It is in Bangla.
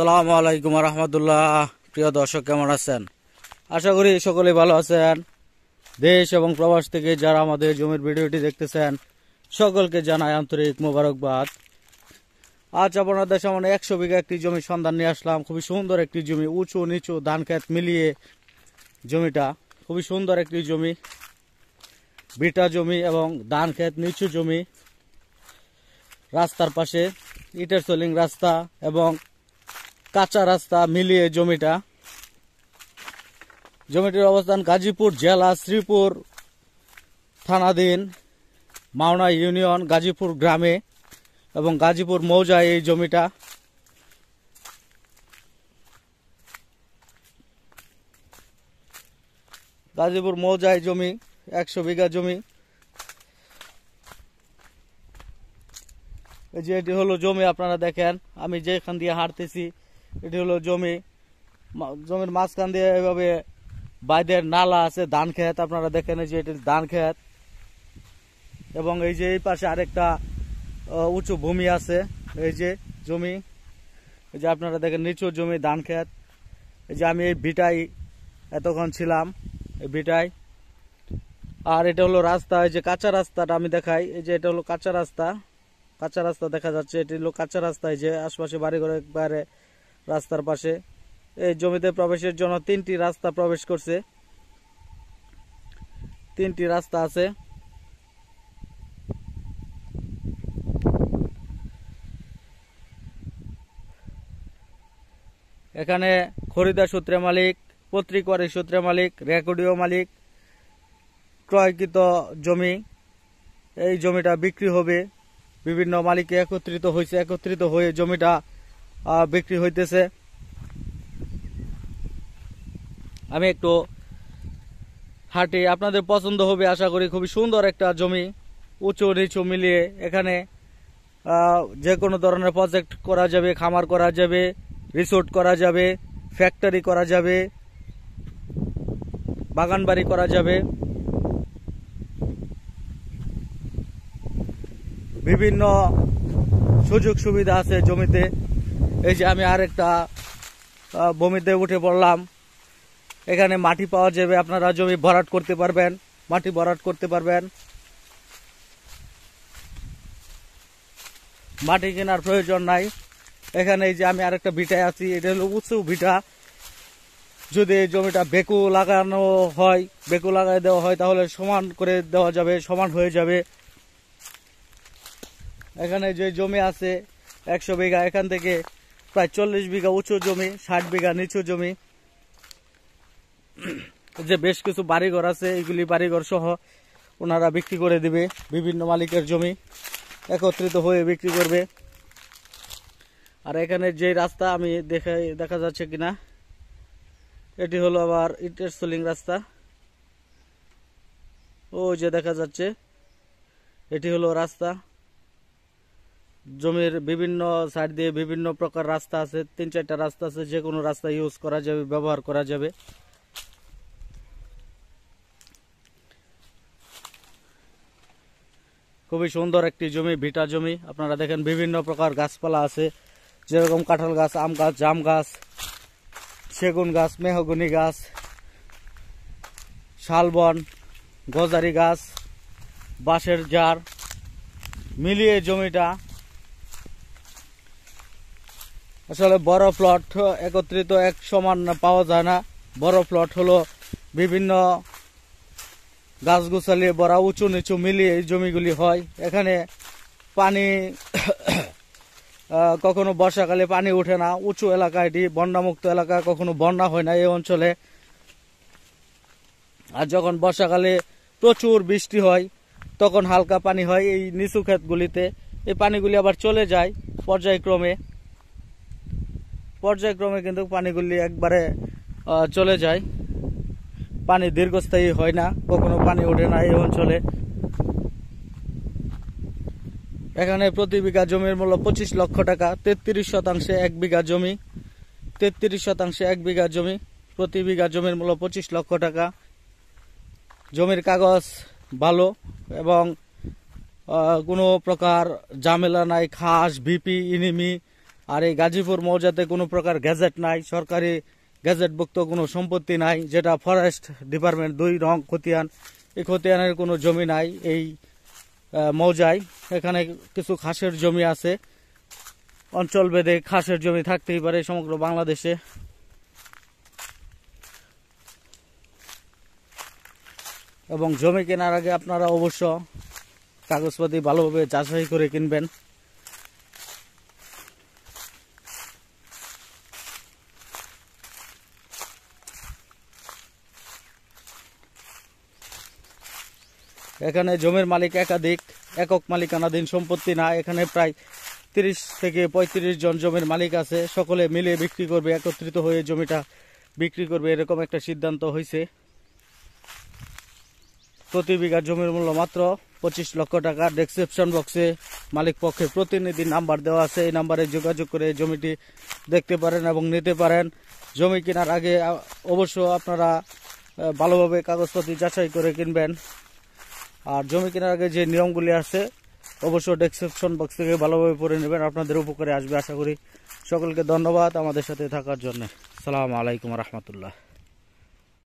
সালাম আলাইকুম রহমতুল্লাহ প্রিয় দর্শক কেমন আছেন আশা করি সকলে ভালো আছেন দেশ এবং প্রবাস থেকে যারা আমাদের জমির ভিডিওটি দেখতেছেন সকলকে জানাই আন্তরিক মোবারকবাদ আজ আপনাদের সামনে একশো বিঘা একটি জমি সন্ধান নিয়ে আসলাম খুবই সুন্দর একটি জমি উঁচু নিচু ধান খেত মিলিয়ে জমিটা খুবই সুন্দর একটি জমি বিটা জমি এবং ধান খেত নিচু জমি রাস্তার পাশে ইটের সোলিং রাস্তা এবং কাঁচা রাস্তা মিলিয়ে জমিটা জমিটির অবস্থান গাজীপুর জেলা শ্রীপুর থানাধীন মাওনা ইউনিয়ন গাজীপুর গ্রামে এবং গাজীপুর মৌজায় এই জমিটা গাজীপুর মৌজায় জমি একশো বিঘা জমি এই যে এটি হলো জমি আপনারা দেখেন আমি যেখান দিয়ে হাঁটতেছি এটি হলো জমি জমির মাঝখান দিয়ে এভাবে বাইদের নালা আছে ধান খেত আপনারা দেখেন যে এটি ধান খেত এবং এই যে এই পাশে আরেকটা উঁচু ভূমি আছে এই যে জমি এই যে আপনারা দেখেন নিচু জমি ধান খেত এই যে আমি এই ভিটাই এতক্ষণ ছিলাম এই ভিটাই আর এটা হলো রাস্তা এই যে কাঁচা রাস্তাটা আমি দেখাই এই যে এটা হলো কাঁচা রাস্তা কাঁচা রাস্তা দেখা যাচ্ছে এটি হলো কাঁচা রাস্তা এই যে আশপাশে ঘরে একবারে রাস্তার পাশে এই জমিতে প্রবেশের জন্য তিনটি রাস্তা প্রবেশ করছে তিনটি রাস্তা আছে এখানে খরিদা সূত্রে মালিক পত্রিকার সূত্রে মালিক রেকর্ডিও মালিক ক্রয়কৃত জমি এই জমিটা বিক্রি হবে বিভিন্ন মালিকে একত্রিত হয়েছে একত্রিত হয়ে জমিটা বিক্রি হইতেছে আমি একটু হাঁটি আপনাদের পছন্দ হবে আশা করি খুবই সুন্দর একটা জমি উঁচু নিচু মিলিয়ে এখানে যে কোনো ধরনের প্রজেক্ট করা যাবে খামার করা যাবে রিসোর্ট করা যাবে ফ্যাক্টরি করা যাবে বাগান বাড়ি করা যাবে বিভিন্ন সুযোগ সুবিধা আছে জমিতে এই যে আমি আর একটা বমিতে উঠে পড়লাম এখানে মাটি পাওয়া যাবে আপনারা জমি ভরাট করতে পারবেন মাটি ভরাট করতে পারবেন মাটি কেনার প্রয়োজন নাই এখানে এই যে আমি আরেকটা ভিটায় আছি এটা হলো উঁচু ভিটা যদি জমিটা বেকু লাগানো হয় বেকু লাগাই দেওয়া হয় তাহলে সমান করে দেওয়া যাবে সমান হয়ে যাবে এখানে যে জমি আছে একশো বিঘা এখান থেকে প্রায় চল্লিশ বিঘা উঁচু জমি ষাট বিঘা নিচু জমি যে বেশ কিছু বাড়িঘর আছে এইগুলি বাড়িঘর সহ ওনারা বিক্রি করে দিবে বিভিন্ন মালিকের জমি একত্রিত হয়ে বিক্রি করবে আর এখানে যে রাস্তা আমি দেখে দেখা যাচ্ছে কিনা এটি হলো আবার ইটের সোলিং রাস্তা ও যে দেখা যাচ্ছে এটি হলো রাস্তা জমির বিভিন্ন সাইড দিয়ে বিভিন্ন প্রকার রাস্তা আছে তিন চারটা রাস্তা আছে যে কোনো রাস্তা ইউজ করা যাবে ব্যবহার করা যাবে খুবই সুন্দর একটি জমি ভিটা জমি আপনারা দেখেন বিভিন্ন প্রকার গাছপালা আছে যেরকম কাঁঠাল গাছ আম গাছ জাম গাছ সেগুন গাছ মেহগুনি গাছ শালবন গজারি গাছ বাঁশের জার মিলিয়ে জমিটা আসলে বড় প্লট একত্রিত এক সমান পাওয়া যায় না বড় প্লট হলো বিভিন্ন গাছগুছালি বড় উঁচু নিচু মিলিয়ে এই জমিগুলি হয় এখানে পানি কখনো বর্ষাকালে পানি ওঠে না উঁচু এলাকা এটি বন্যামুক্ত এলাকা কখনো বন্যা হয় না এই অঞ্চলে আর যখন বর্ষাকালে প্রচুর বৃষ্টি হয় তখন হালকা পানি হয় এই নিচু ক্ষেতগুলিতে এই পানিগুলি আবার চলে যায় পর্যায়ক্রমে পর্যায়ক্রমে কিন্তু পানিগুলি একবারে চলে যায় পানি দীর্ঘস্থায়ী হয় না কখনো পানি ওঠে না এই অঞ্চলে এখানে প্রতি বিঘা জমির মূল্য পঁচিশ লক্ষ টাকা তেত্রিশ শতাংশে এক বিঘা জমি তেত্রিশ শতাংশে এক বিঘা জমি প্রতি বিঘা জমির মূল্য পঁচিশ লক্ষ টাকা জমির কাগজ ভালো এবং কোনো প্রকার ঝামেলা নাই খাস ভিপি ইনিমি আর এই গাজীপুর মৌজাতে কোনো প্রকার গ্যাজেট নাই সরকারি গ্যাজেটভুক্ত কোনো সম্পত্তি নাই যেটা ফরেস্ট ডিপার্টমেন্ট দুই রং খতিয়ান এই খতিয়ানের কোনো জমি নাই এই মৌজায় এখানে কিছু খাসের জমি আছে অঞ্চল ভেদে খাসের জমি থাকতেই পারে সমগ্র বাংলাদেশে এবং জমি কেনার আগে আপনারা অবশ্য কাগজপাতি ভালোভাবে যাচাই করে কিনবেন এখানে জমির মালিক একাধিক একক মালিকানাধীন সম্পত্তি না এখানে প্রায় তিরিশ থেকে পঁয়ত্রিশ জন জমির মালিক আছে সকলে মিলে বিক্রি করবে একত্রিত হয়ে জমিটা বিক্রি করবে এরকম একটা সিদ্ধান্ত হয়েছে প্রতি বিঘা জমির মূল্য মাত্র পঁচিশ লক্ষ টাকা ডেসক্রিপশন বক্সে মালিক পক্ষে প্রতিনিধি নাম্বার দেওয়া আছে এই নাম্বারে যোগাযোগ করে জমিটি দেখতে পারেন এবং নিতে পারেন জমি কেনার আগে অবশ্য আপনারা ভালোভাবে কাগজপত্র যাচাই করে কিনবেন আর জমি কেনার আগে যে নিয়মগুলি আছে অবশ্য ডেসক্রিপশন বক্স থেকে ভালোভাবে পড়ে নেবেন আপনাদের উপকারে আসবে আশা করি সকলকে ধন্যবাদ আমাদের সাথে থাকার জন্য সালাম আলাইকুম রহমতুল্লাহ